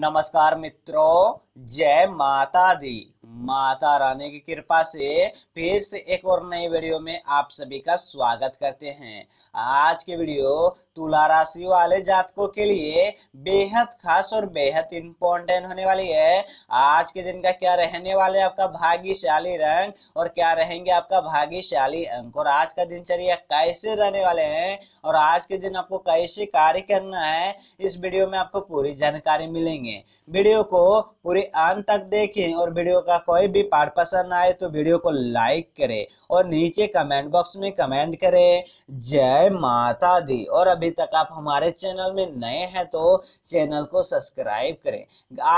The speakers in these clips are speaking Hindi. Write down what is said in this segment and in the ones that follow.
नमस्कार मित्रों जय माता दी माता रानी की कृपा से फिर से एक और नई वीडियो में आप सभी का स्वागत करते हैं आज के वीडियो तुला राशि वाले जातकों के लिए बेहद खास और बेहद इम्पोर्टेंट होने वाली है आज के दिन का क्या रहने वाले आपका भाग्यशाली रंग और क्या रहेंगे आपका भाग्यशाली अंक और आज का दिनचर्या कैसे रहने वाले हैं और आज के दिन आपको कैसे कार्य करना है इस वीडियो में आपको पूरी जानकारी मिलेंगे वीडियो को पूरी वीडियो अंत तक देखें और वीडियो का कोई भी पार्ट पसंद आए तो वीडियो को लाइक करें और नीचे कमेंट बॉक्स में कमेंट करें जय माता दी और अभी तक आप हमारे चैनल में नए हैं तो चैनल को सब्सक्राइब करें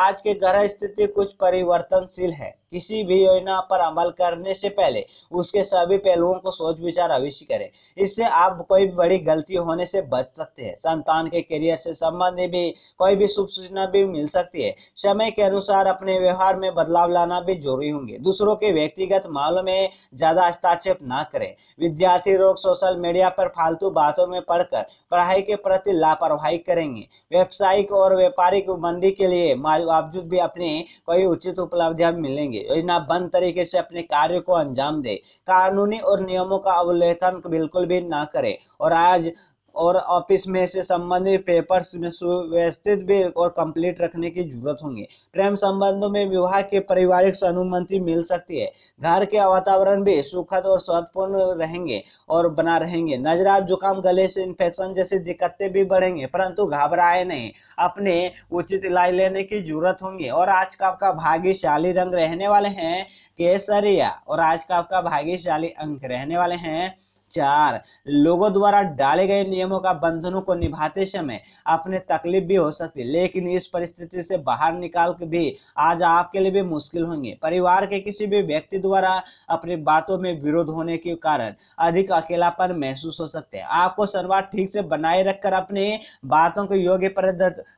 आज के ग्रह स्थिति कुछ परिवर्तनशील है किसी भी योजना पर अमल करने से पहले उसके सभी पहलुओं को सोच विचार अवश्य करें इससे आप कोई बड़ी गलती होने से बच सकते हैं संतान के करियर से संबंधित भी कोई भी शुभ सूचना भी मिल सकती है समय के अनुसार अनुसार अपने व्यवहार में बदलाव लाना भी जरूरी होंगे दूसरों के व्यक्तिगत माल में ज्यादा हस्ताक्षेप न करें विद्यार्थी लोग सोशल मीडिया पर फालतू बातों में पढ़कर पढ़ाई के प्रति लापरवाही करेंगे व्यावसायिक और व्यापारिक मंदी के लिए बावजूद भी अपने कोई उचित उपलब्धियां मिलेंगे योजनाबंद तरीके से अपने कार्य को अंजाम दे कानूनी और नियमों का अवलेखन बिल्कुल भी ना करें और आज और ऑफिस में से संबंधित पेपर्स में सुव्यवस्थित भी और कंप्लीट रखने की जरूरत होंगी प्रेम संबंधों में विवाह के पारिवारिक अनुमति मिल सकती है घर के वातावरण भी सुखद और स्वादपूर्ण रहेंगे और बना रहेंगे नजरा जुकाम गले से इन्फेक्शन जैसी दिक्कतें भी बढ़ेंगे परंतु घबराए नहीं अपने उचित इलाज लेने की जरूरत होंगी और आज का आपका भाग्यशाली रंग रहने वाले हैं केसरिया और आज का आपका भाग्यशाली अंक रहने वाले हैं चार लोगों द्वारा डाले गए नियमों का बंधनों को निभाते समय अपने तकलीफ भी हो सकती है लेकिन इस परिस्थिति से बाहर निकाल के भी आज आपके लिए भी मुश्किल होंगे परिवार के किसी भी व्यक्ति द्वारा अपनी बातों में विरोध होने के कारण अधिक अकेलापन महसूस हो सकते हैं आपको सर्वा ठीक से बनाए रखकर अपनी बातों को योग्य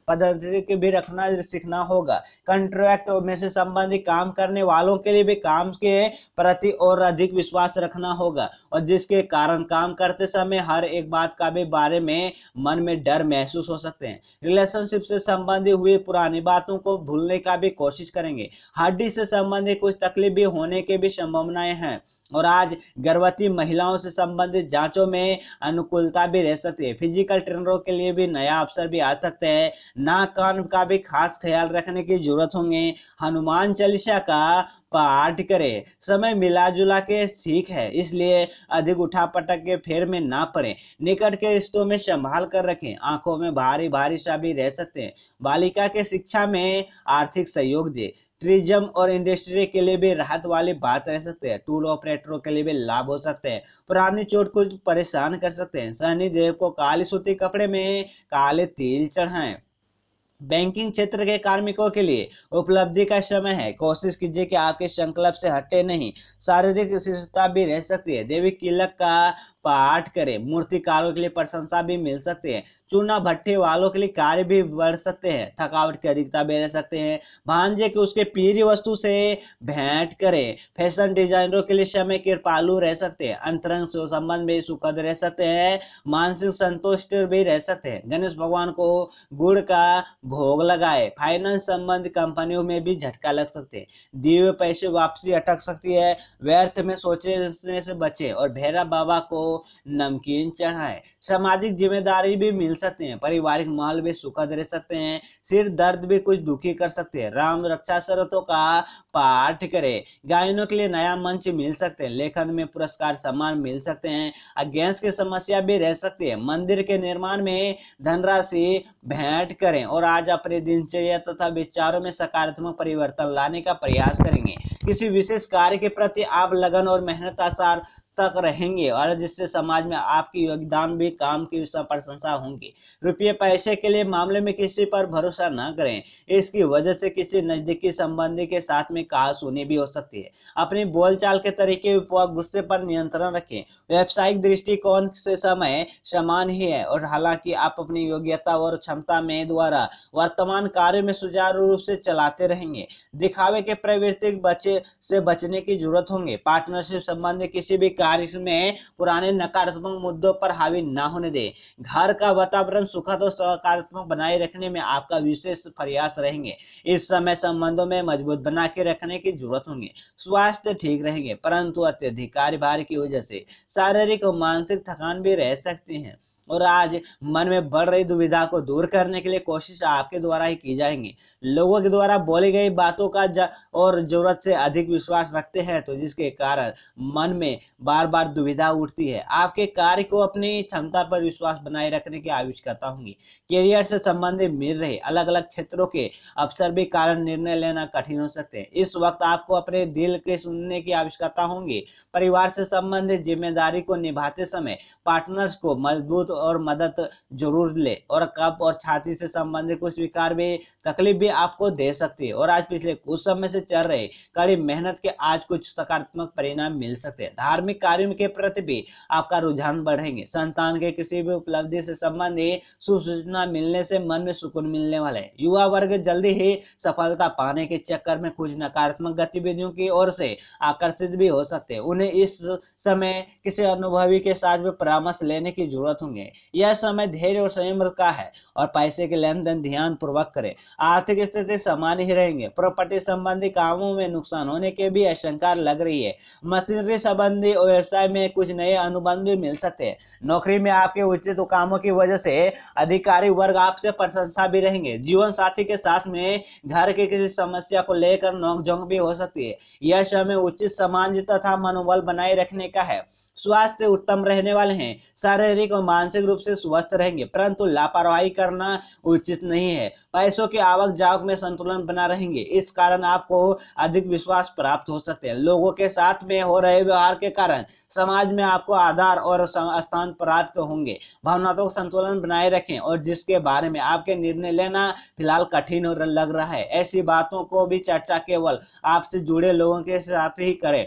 पद्धति के भी रखना सीखना होगा कंट्रैक्ट में से संबंधित काम करने वालों के लिए भी काम के प्रति और अधिक विश्वास रखना होगा और जिसके कारण कारण काम करते समय हर एक बात का भी बारे में मन में डर महसूस हो सकते हैं रिलेशनशिप से संबंधित हुई पुरानी बातों को भूलने का भी कोशिश करेंगे हड्डी से संबंधित कुछ तकलीफ भी होने के भी संभावनाएं हैं और आज गर्भवती महिलाओं से संबंधित जांचों में अनुकूलता भी रह सकती है फिजिकल ट्रेनरों के लिए भी नया अवसर भी आ सकते हैं नाक कान का भी खास ख्याल रखने की जरूरत होंगे हनुमान चालीसा का पाठ करें समय मिला जुला के ठीक है इसलिए अधिक उठा पटक के फेर में ना पड़े निकट के रिश्तों में संभाल कर रखें आंखों में भारी भारी भी रह सकते हैं बालिका के शिक्षा में आर्थिक सहयोग दे टूरिज्म और इंडस्ट्री के लिए भी राहत वाली बात रह सकते हैं टूर ऑपरेटरों के लिए भी लाभ हो सकते हैं पुरानी चोट को परेशान कर सकते हैं शनि देव को काली सूती कपड़े में काले तिल चढ़ाएं बैंकिंग क्षेत्र के कार्मिकों के लिए उपलब्धि का समय है कोशिश कीजिए कि आपके संकल्प से हटे नहीं शारीरिक भी रह सकती है देवी किलक का पाठ करें मूर्तिकारों के लिए प्रशंसा भी मिल सकती है चूना भट्टे वालों के लिए कार्य भी बढ़ सकते हैं थकावट की अधिकता भी रह सकते हैं भांजे के उसके प्रिय वस्तु से भेंट करें फैशन डिजाइनरों के लिए समय कृपालु रह सकते हैं अंतरंग संबंध भी सुखद रह सकते हैं मानसिक संतुष्ट भी रह सकते हैं गणेश भगवान को गुड़ का भोग लगाए फाइनेंस संबंध कंपनियों में भी झटका लग सकते हैं दिव्य पैसे वापसी अटक सकती है व्यर्थ में सोचने से बचे और भैरव बाबा को नमकीन चढ़ाएं सामाजिक जिम्मेदारी भी मिल सकते हैं पारिवारिक माहौल भी सुखद रह सकते हैं सिर दर्द भी कुछ दुखी कर सकते हैं राम रक्षा शरतों का पाठ करें गायनों के लिए नया मंच मिल सकते हैं लेखन में पुरस्कार सम्मान मिल सकते हैं और गैस की समस्या भी रह सकती है मंदिर के निर्माण में धनराशि भेंट करें और आज अपने दिनचर्या तथा विचारों में सकारात्मक परिवर्तन लाने का प्रयास करेंगे किसी विशेष कार्य के प्रति आप लगन और मेहनत आसार तक रहेंगे और जिससे समाज में आपके योगदान भी काम की प्रशंसा होंगी रुपये पैसे के लिए मामले में किसी पर भरोसा न करें इसकी वजह से किसी नजदीकी संबंधी के साथ में कहा सुनी भी हो सकती है अपनी बोलचाल के तरीके गुस्से पर नियंत्रण रखें व्यावसायिक दृष्टिकोण से समय समान ही है और हालांकि आप अपनी योग्यता और क्षमता में द्वारा वर्तमान कार्य में सुचारू रूप से चलाते रहेंगे दिखावे के प्रवृत्ति बचे से बचने की जरूरत होंगे पार्टनरशिप संबंधी किसी भी बारिश में पुराने नकारात्मक मुद्दों पर हावी न होने दे घर का वातावरण सुखद और सकारात्मक बनाए रखने में आपका विशेष प्रयास रहेंगे इस समय संबंधों में मजबूत बना के रखने की जरूरत होंगी स्वास्थ्य ठीक रहेंगे परंतु अत्यधिक कार्यभार की वजह से शारीरिक और मानसिक थकान भी रह सकती है और आज मन में बढ़ रही दुविधा को दूर करने के लिए कोशिश आपके द्वारा ही की जाएंगी लोगों के द्वारा बोली गई बातों का और जरूरत से अधिक विश्वास रखते हैं तो जिसके कारण मन में बार बार दुविधा उठती है आपके कार्य को अपनी क्षमता पर विश्वास बनाए रखने की आवश्यकता होंगी करियर से संबंधित मिल रहे अलग अलग क्षेत्रों के अवसर भी कारण निर्णय लेना कठिन हो सकते हैं इस वक्त आपको अपने दिल के सुनने की आवश्यकता होंगी परिवार से संबंधित जिम्मेदारी को निभाते समय पार्टनर्स को मजबूत और मदद जरूर ले और कप और छाती से संबंधित कुछ विकार भी तकलीफ भी आपको दे सकती है और आज पिछले कुछ समय से चल रहे कड़ी मेहनत के आज कुछ सकारात्मक परिणाम मिल सकते हैं धार्मिक कार्यों के प्रति भी आपका रुझान बढ़ेंगे संतान के किसी भी उपलब्धि से संबंधित शुभ सूचना मिलने से मन में सुकून मिलने वाले है युवा वर्ग जल्दी ही सफलता पाने के चक्कर में कुछ नकारात्मक गतिविधियों की ओर से आकर्षित भी हो सकते हैं उन्हें इस समय किसी अनुभवी के साथ भी परामर्श लेने की जरूरत होंगे हैं यह समय धैर्य और संयम का है और पैसे के लेन देन ध्यान पूर्वक करें आर्थिक स्थिति सामान्य ही रहेंगे प्रॉपर्टी संबंधी कामों में नुकसान होने के भी आशंका लग रही है मशीनरी संबंधी व्यवसाय में कुछ नए अनुबंध भी मिल सकते हैं नौकरी में आपके उचित कामों की वजह से अधिकारी वर्ग आपसे प्रशंसा भी रहेंगे जीवन साथी के साथ में घर की किसी समस्या को लेकर नोकझोंक भी हो सकती है यह समय उचित समाज तथा मनोबल बनाए रखने का है स्वास्थ्य उत्तम रहने वाले हैं शारीरिक और मानसिक रूप से स्वस्थ रहेंगे परंतु लापरवाही करना उचित नहीं है पैसों के आवक जावक में संतुलन बना रहेंगे इस कारण आपको अधिक विश्वास प्राप्त हो सकते हैं लोगों के साथ में हो रहे व्यवहार के कारण समाज में आपको आधार और स्थान प्राप्त होंगे भावनात्मक संतुलन बनाए रखें और जिसके बारे में आपके निर्णय लेना फिलहाल कठिन लग रहा है ऐसी बातों को भी चर्चा केवल आपसे जुड़े लोगों के साथ ही करें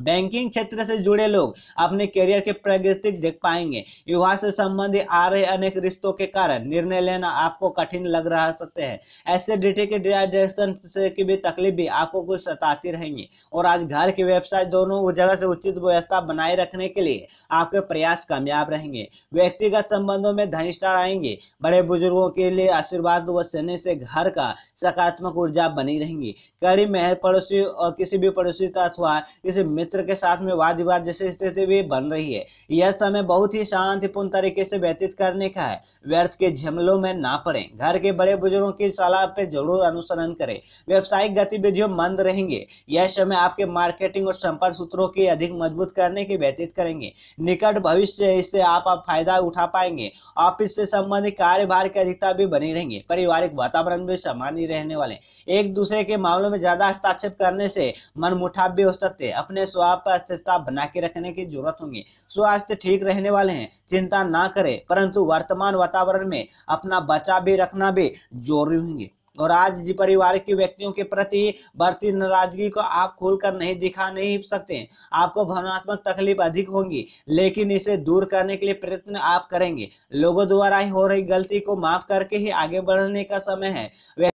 बैंकिंग क्षेत्र से जुड़े लोग अपने करियर के प्रगति देख पाएंगे युवा से संबंधित आ रहे अनेक रिश्तों के कारण निर्णय लेना आपको कठिन लग रहा सकते हैं ऐसे एसिडिटी के डिहाइड्रेशन से की भी तकलीफ भी आपको कुछ सताती रहेंगी और आज घर की व्यवसाय दोनों जगह से उचित व्यवस्था बनाए रखने के लिए आपके प्रयास कामयाब रहेंगे व्यक्तिगत संबंधों में धनिष्ठा आएंगे बड़े बुजुर्गों के लिए आशीर्वाद व सेने से घर का सकारात्मक ऊर्जा बनी रहेंगी कड़ी मेहर पड़ोसी और किसी भी पड़ोसी अथवा किसी मित्र के साथ में वाद विवाद जैसी स्थिति भी बन रही है यह समय बहुत ही शांतिपूर्ण तरीके से व्यतीत करने का है व्यर्थ के झमलों में ना पड़े घर के बड़े बुजुर्गों की सलाह पर जरूर अनुसरण करें व्यवसायिक गतिविधियों मंद रहेंगे यह समय आपके मार्केटिंग और संपर्क सूत्रों की अधिक मजबूत करने के व्यतीत करेंगे निकट भविष्य इससे आप, फायदा उठा पाएंगे ऑफिस से संबंधित कार्यभार की अधिकता भी बनी रहेंगे पारिवारिक वातावरण भी सामान्य रहने वाले एक दूसरे के मामलों में ज्यादा हस्ताक्षेप करने से मन मुठाप भी हो सकते हैं अपने स्वास्थ्य स्थिरता बना के रखने की जरूरत होगी स्वास्थ्य तो ठीक रहने वाले हैं चिंता ना करें परंतु वर्तमान वातावरण में अपना बचा भी रखना भी जरूरी होंगे और आज जी परिवार के व्यक्तियों के प्रति बढ़ती नाराजगी को आप खोलकर नहीं दिखा नहीं सकते आपको भावनात्मक तकलीफ अधिक होगी लेकिन इसे दूर करने के लिए प्रयत्न आप करेंगे लोगों द्वारा हो रही गलती को माफ करके ही आगे बढ़ने का समय है